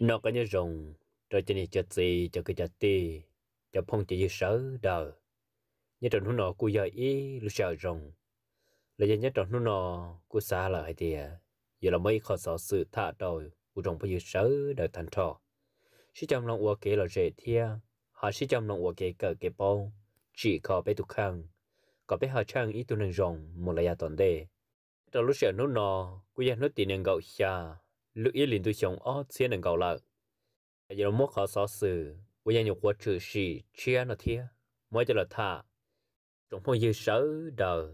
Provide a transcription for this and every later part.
nó có nhớ rồng rồi cho nên cho gì cho cái cho ti cho phong chỉ dư sở đờ nhớ tròn nó cú giờ ý lúc sợ rồng là giờ nhớ tròn nó cú xa lại thì giờ là mấy khó sợ sự thả đời của rồng phải như sở đờ thành trò sĩ trong lòng ua kế là dễ thia họ sĩ trong lòng ua kế cờ kế bao chỉ có bé tục khăn có bé họ trang ý tu năng rồng một là ya toàn đề trong lúc sợ nó nó cú giờ nó tin năng gạo xa lưu ý linh tu sống ở chiến đường cầu lợi giờ nó mất khó xóa xử với gia nhục của trừ sĩ chia nó thia mới cho là thả trong phong dư sở đời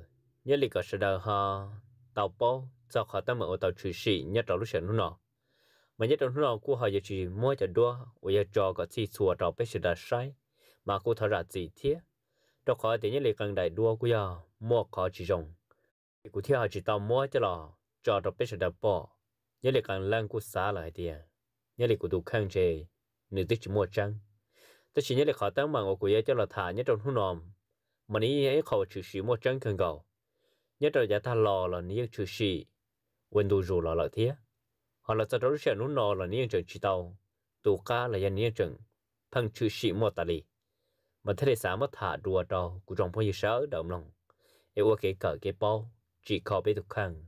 nhớ lịch ở sở đời ha tàu bố cho họ tâm ở tàu trừ sĩ nhớ trong lúc sở nó nọ mà nhớ trong lúc nọ của họ giờ chỉ mới cho đua với giờ cho có chi xua trong bên sở đời sai mà cô thở ra gì thia trong khó thì nhớ lịch cần đại đua của giờ mua khó chỉ rồng cô thia họ chỉ tàu mua cho là cho trong bên sở đời bỏ nhớ lại càng lăng của xa lại thì à. nhớ lại của tụ khang chê nữ tích chỉ mua trăng tất nhiên nhớ lại khó tăng mà ngồi của cho là thả nhớ trong hôn nòm mà ní ấy khẩu chữ sĩ mua trăng cần cầu nhớ trong giá tha lò là ní chữ sĩ quên tụ dù là lợi thế họ là sao đó sẽ nôn nò là ní trường chỉ tàu tụ ca là dân ní trường thằng chữ sĩ mua tà lì mà thế để sáng mất thả đùa trò của trong phong như sáu đồng lòng ô cái cờ cái bao chỉ khó biết được khăn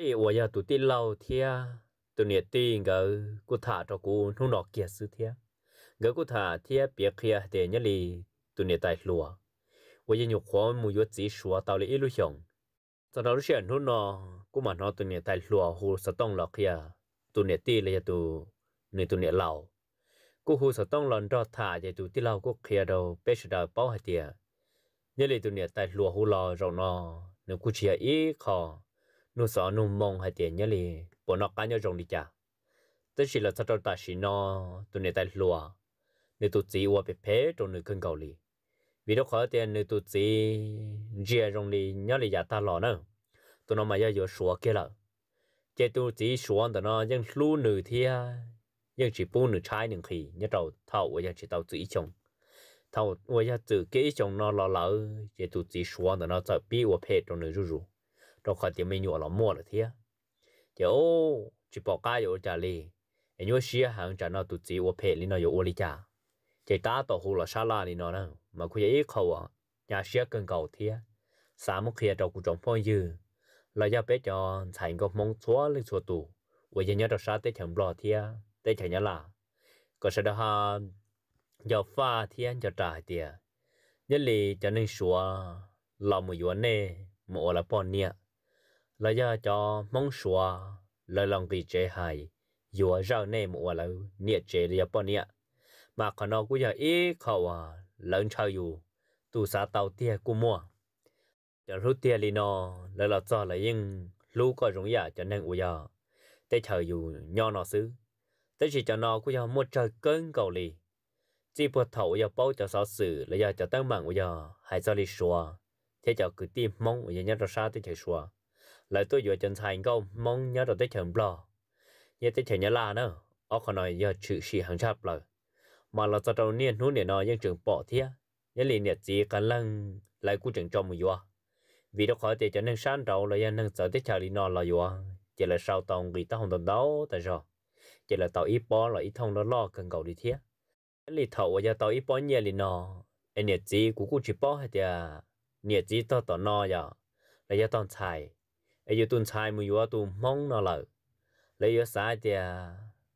ตีวัวยาตุตีเล่าเทียตุเนียตีกงกูถ่าตะกูนุ่นดอกเกียสือเทียกงกูถ่าเทียเปียกเคียเดนยลีตุเนียยตายหลัวว่ายังยูขวามุยจีชัวตาลีอิลุชงตอนเราเชื่อนุ่นนอกูมานอตุเนียยตายหลัวหูสต้องหลอกเคียตุเนียตีเลยตเนีนตุเนียเล่ากูหูสต้องหลอนรอถ่าใจตุวที่เล่ากูเคียเราเป็ดาเป้าหาเตียเนี่ยเลยตุเนียยตายหลัวหูรอรอนอเนื้อกูเชียอีขอ nó sợ nó mong hay tiền nhớ li bọn nó cá nhau rồng đi cha. tức chỉ là sao cho ta chỉ nó tụi này tay lùa nếu tụi chỉ qua bị phế trong nửa cơn cầu li vì đó khó tiền nếu tụi chỉ chia rồng đi nhớ li giả dạ ta lọ nữa tụi nó mà giờ giờ sủa kia là chế tụi chỉ sủa tụi nó nhưng lu nửa thia nhưng chỉ bu nửa trái nửa khi, nhớ đầu thâu bây giờ chỉ tàu chỉ chồng thâu bây giờ chỉ kỹ chồng nó lọ lỡ chế tụi chỉ sủa tụi nó sợ bị qua phế trong nửa rú rú rồi khỏi tiếng mình nhổ là mua là thế chứ ô chỉ bỏ cá vô trả lì anh nhớ xia hàng trả nó tụt chỉ ô phe lì nó vô ô lì trả chỉ ta tổ hồ là sa la lì nó nè mà cứ vậy khâu à nhà xia cần cầu thế sao mà kia trâu cũng trống phong dư là do bé cho thành có mong chúa lên chúa tù vậy giờ nhớ trâu sa tế chẳng bỏ thế tế chẳng nhớ là có sẽ đâu ha giờ pha thế giờ trả tiền nhất lì cho nên xua lòng một yuan nè một là bao nhiêu? là do cho mong xua là lòng kỳ chế hài dù rau nè mùa là nhiệt chế là bọn nhiệt mà còn nó cũng giờ ít khẩu à lớn trao dù tụ xã tàu tia của mua cho lúc tia lì nọ là là cho là yên lúc có rủng giả cho nên ủa giờ tới chờ dù nho nó xứ tới chỉ cho nó cũng giờ một trời cơn cầu lì chỉ buộc thầu giờ bao cho sao xử là giờ cho tăng mạng ủa giờ hay cho lì xua thế cho cứ tìm mong ủa giờ nhớ ra sao tới chờ xua lại tôi vừa chân thành công mong nhớ rồi tới chồng bò nhớ tới chồng nhớ là nữa ở còn nói giờ chữ sĩ hàng chạp rồi mà là cho trâu niên hú niên nói những trường bỏ thia nhớ liền nhiệt gì cả lần lại cú trường trong một vua vì đó khỏi tiền cho nên sáng đầu là dân nâng sợ tới chào đi nọ là vua chỉ là sau tàu người ta không tồn đâu tại sao chỉ là tàu ít bỏ là ít thông nó lo cần cầu đi thia lì thầu giờ tàu ít bỏ nhớ liền nọ anh nhiệt gì cú cú chỉ bỏ hết à nhiệt gì tao tàu nọ giờ là giờ tàu xài ai giờ tuần sai mùi vừa tu mong nó lợ lấy giờ xả thì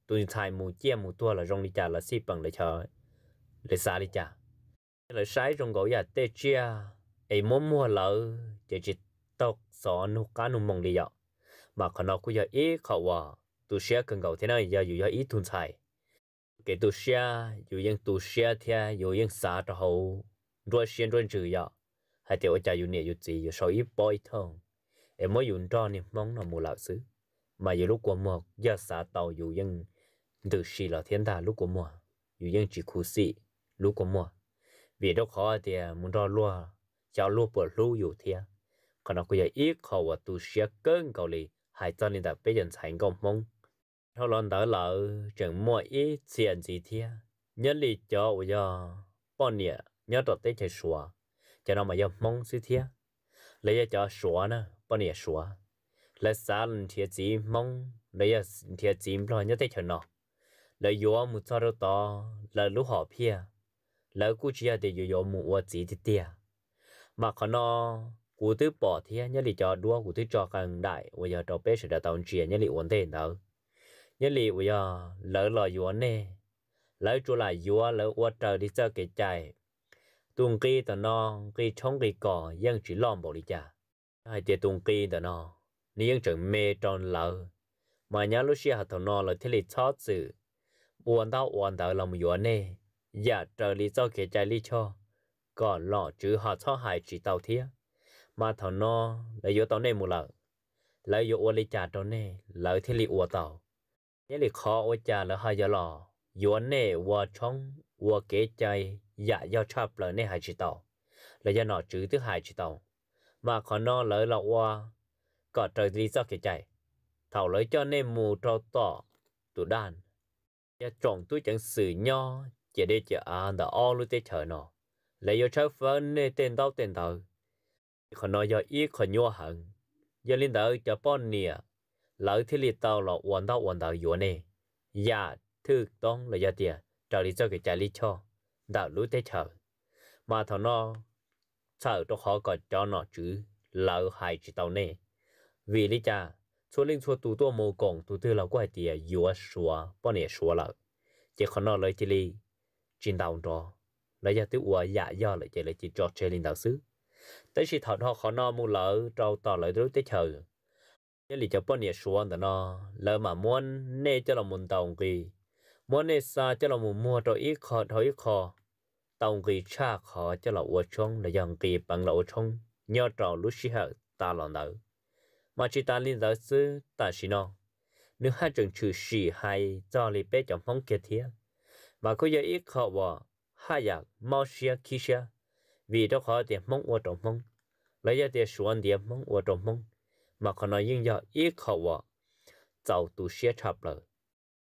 tuần à, trai mùi chia mùi tua là rong đi chả là xí bằng để chờ để xả đi chả là sai rong gỗ giờ tê chia ai mua mua lợ chỉ chỉ tóc xỏ nu cá nu mong đi dọ mà còn nó cũng giờ ít khẩu hòa tu xe cần gầu thế này giờ dù giờ ít tuần trai, cái tu xe dù những tu xe thì dù những xả cho hậu đuôi xe rồi trừ dọ hay tiểu cha dù nhẹ dù gì dù sau ít bôi thông เอ็มว่าอยู่จอเนี่ยมองหนอมูลาซื้อมาอยู่ลูกกาวมัวยาสาเตาอยู่ยังดูสีเหล่าเทียนตาลูกกาวมัวอยู่ยังจีคูซีลูกกัวมัววีดอกขอเดียมุนรอลัวเจ้าลัเปวดลูอยู่เทียขณะกูอยากอีกขอว่าตูเชียเกิ้งเกาหลีหายใจนนี่แต่เป็นยังก็มองเท่าร้อนเตาเหล่าจังมัวอีเสียนสีเทียยันลีจอวยาป้อนเนี่ยยันตัดเตะใจชัวจะนำมายมองสิเทียเลยจะชัวนะ bọn nè xóa là xa lần thiệt chí mong lấy à, thiệt chí lo nhớ tới chân nó là yếu một cho đâu to là lúc họ pia là cú chia à để yếu yếu một ua chỉ thì tia mà còn nó cú thứ bỏ thì nhớ lý cho đua cú thứ cho càng đại bây giờ cho bé sẽ đã tao chia nhớ lý ổn thế nào nhớ lý bây giờ lỡ lo yếu nè lỡ chỗ lại yếu lỡ ua trời thì cho cái trái, tuồng kia tao nó kia chống kia cỏ dân chỉ lòm bỏ đi chả hai tiệt tung kỳ đó nó nhưng chẳng mê tròn lỡ mà nhớ lúc xưa thằng nó là thế dạ, lý cho chữ buồn đau buồn đau lòng yếu nè giờ trở lý cho kể trái lý cho còn lọ chữ họ cho hại chỉ tàu thiết mà thằng nó lại yếu tàu nè một lợ lại yếu ô lý trả tàu nè lại thế lý ô tàu nhớ lý khó ô trả là hai giờ lọ yếu nè ô trong ô kế trái dạ do chập là nè hại chỉ tàu là giờ nó chữ thứ hại chỉ tàu mà khó nó lỡ lọ qua có trời lý do kể chạy thảo lấy cho nên mù trò tỏ tụ đàn ya trọng tôi chẳng xử nho chỉ để chờ à đã o lu tê chờ nó lấy yo chơi phân nê tên tao tên tao khó nó do ý khó nhua hẳn giờ linh đỡ cho bọn nìa lỡ thì lì tao là uốn tao uốn tao yếu nè ya thư tông là do tiền trời lý do kể chạy lý cho đạo lu tê chờ mà thảo nó sao cho khó còn cho nó chứ lâu hai chỉ tàu nè vì lý cha số linh số tụ tua mồ cổng tụ tư là quay tiền vừa số bao nhiêu số lợ chỉ còn nó lấy chỉ li chín tàu đó lấy ra tiêu uo dạ do lại chỉ lấy chỉ cho chơi linh đạo sứ tới khi thọ họ khó nó mua lỡ trâu tỏ lại đối tới chờ chỉ lý cho bao nhiêu số đó nó lỡ mà muốn nè cho là muốn tàu kỳ muốn nè xa cho là muốn mua cho ít khó thôi ít khó tông kỳ cha khó cho lậu ở trong là dòng kỳ bằng lậu trong nhớ trò lúc xí hợp ta lòng đỡ mà chỉ ta liên giáo sư ta xí nó nếu hai trường trừ xì hay cho lì bế chồng phong kia thiệt mà có dạy ít khó bỏ hai giặc mau xia khí xia vì đó khó tiền mong ở trong mong lấy ra tiền xuống tiền mong ở trong mong mà còn nói nhưng giờ ít khó bỏ giàu tu xia chập lời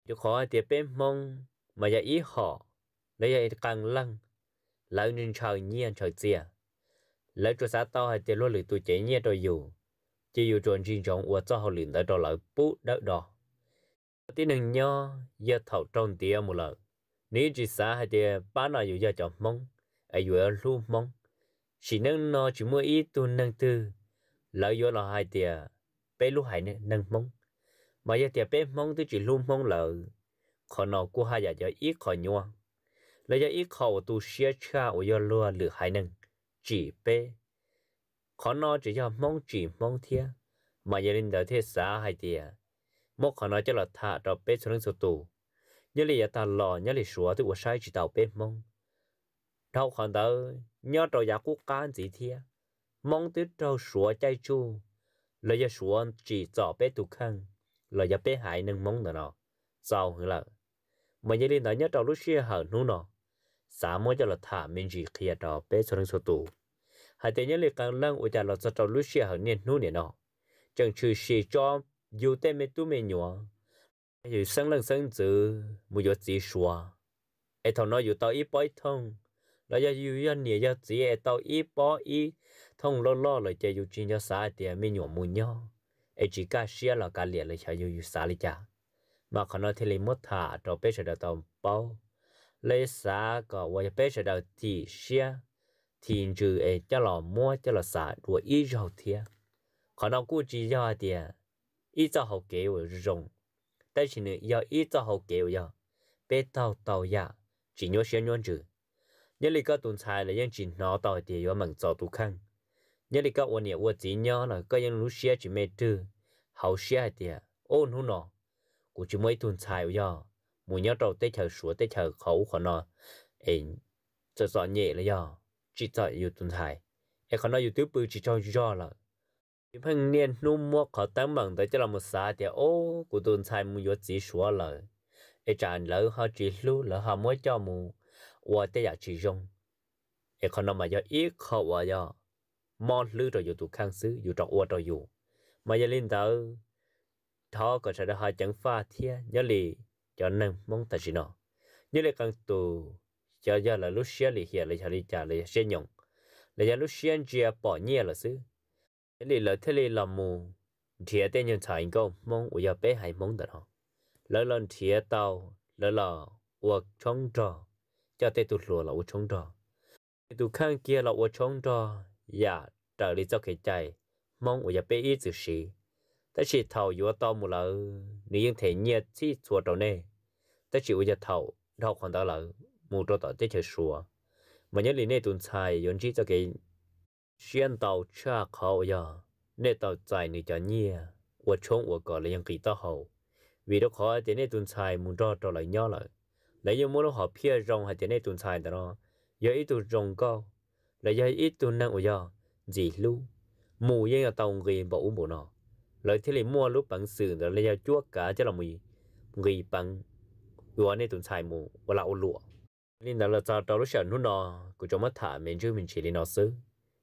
chứ khó tiền bên mong mà giờ ít họ lấy ra càng lăng lão nên trời nhiên trời chia lão cho xã tao hay tiền lúa lử tôi chế nhiên rồi dù chỉ dù trộn riêng rộng của cho họ liền tới đó lại bút đỡ đỏ tí nâng nho giờ thầu trong tía một lần nếu chỉ xã hay tiền bán nào dù giờ chọn mong ai dù ở luôn mong chỉ nâng nó chỉ mua ít tu nâng tư lão vô là hai tiền bé lu hải nâng mong mà giờ tiền bé mong tôi chỉ luôn mong là còn nó của hai giờ giờ ít khỏi nhau lấy giờ ít khẩu tu xia cha của giờ lừa lửa hai nưng chỉ bé, khó nó chỉ cho mong chỉ mong thia mà giờ linh đạo thế xã hai tia một khó nó cho là thà thả bé bê xuống số tù nhớ là ta lò nhớ là sửa thì của sai chỉ đạo bé mong đâu khó đâu nhớ trò giả quốc can gì thia mong tới trâu sửa chạy chu lấy giờ sửa chỉ cho bé tu khăn lấy giờ bé hai nưng mong đó nó sau hứa là mà giờ linh đạo nhớ trò lúc xia hở nu nó sa mo ja thả tha min khi khia bé pe so so tu hai te nya càng kang ở u là la sa lu shi ha ne nu nè no chẳng chu shi cho yu te me tu me nyua yu sinh lang sinh zu mu yo ji shua e thon no yu tao i poi thong là giờ yêu yêu nhỉ giờ chỉ ở tàu ít bỏ ít thông lo lo rồi chơi yêu chuyện cho xã tiền mình nhổ mua nhau ấy chỉ cả xe là cả liền là chơi yêu yêu xã lý cha mà còn nó thì lấy mất thả cho bé sẽ được tàu bao lấy xã có vay bé sẽ đầu thì xia thì trừ ấy cho lò mua cho lò xã đuổi ít rồi thiệt còn nó cũng chỉ do thiệt ý cho học kế của rồng đây chỉ nữa do ý cho học kế của bé tàu tàu ya dạ, chỉ nhớ xe nhớ trừ nhớ lý các tuần sai là những chỉ nó tàu thì do mình cho tu khăn nhớ lý các quan niệm của chỉ nhớ là các những lúc xe chỉ mê trừ hậu xe thiệt ôn hú nó của chỉ mới tuần sai của mùi nhớ trâu tê chờ sủa tê chờ khẩu khó nó ê cho rõ nhẹ là do chỉ cho yêu tuần thải ê khó nó yêu tiếp bự chỉ cho do là những thanh niên nu mua khó tăng bằng tới cho là một xã thì ô của tuần thải mùi yếu chỉ sủa là ê tràn lỡ họ chỉ lưu lỡ họ mới cho mù qua tê giả chỉ rong ê khó nó mà do ít khó và do mò lư rồi dù tụ khang xứ dù trọc ua rồi dù mà giờ lên tới thọ có sẽ đã hai chẳng pha thia nhớ liền cho nên mong ta chỉ nó như là càng tù cho cho là lúc xia lì hiện là chả đi chả lì xia nhộng là giờ lúc xia chia bỏ nhẹ là xứ lì là thế lì là mù thiệt tên nhân tài công mong uya bé hay mong đó lỡ lần thiệt tàu lỡ là uộc chống trò cho tê tụt lùa là uộc chống trò tụt khang kia là uộc chống trò dạ trở đi cho cái chạy mong uya bé ít sự gì ta chỉ thầu yếu to một là nếu như thế nhiệt chỉ chuột đầu nè ta chỉ bây giờ thầu thầu còn đó là một chỗ tao tới chơi xua mà nhớ liền này tuần sai yon chỉ cho cái xuyên tàu cha khâu giờ nè tàu chạy nè cho nhia của chống của cỏ là yang kỳ tao hậu vì đó khó thì này tuần sai một chỗ tao lại nhỏ lại lấy như muốn họ phía rong hay thì này tuần sai đó giờ ít tuần rong cao lấy giờ ít tuần năng của giờ gì lu mù yên là tàu người bảo uống bộ nó lời thế này mua lúc bằng sử rồi lấy chúa cả chứ là mì người bằng vừa này tụi xài mù và là lụa nên là cho cho lúc sợ nó nó của chúng mất thả mình chứ mình chỉ đi nó xứ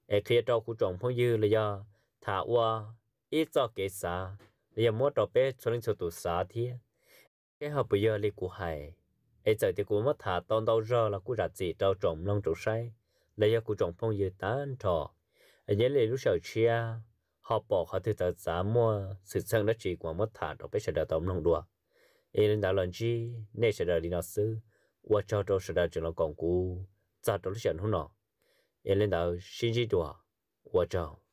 ai kia cho của chúng phong dư là do thả qua ít cho kế xa lấy mua trò bé cho nên cho tụi xa thế cái hợp bây giờ là của hải e giờ thì của mất thả tông đâu ra là của rạch gì trâu trộm lông trụ say là do của chúng phong dư tán trò ở nhớ lấy lúc sợ chia họ bỏ họ thì tờ giá mua sự sang đất chỉ của mất thả đó bây giờ đã tóm lòng đùa ý nên đã lần chi nên sẽ đã đi nó sư qua cho cho sẽ đã cho nó còn cũ giá đó là chuyện hôn nọ ý nên đã xin chi đùa qua cho